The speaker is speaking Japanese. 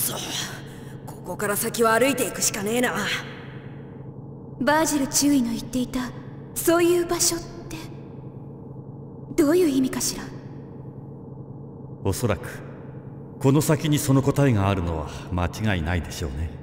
そここから先は歩いていくしかねえなバージル注意の言っていたそういう場所ってどういう意味かしらおそらくこの先にその答えがあるのは間違いないでしょうね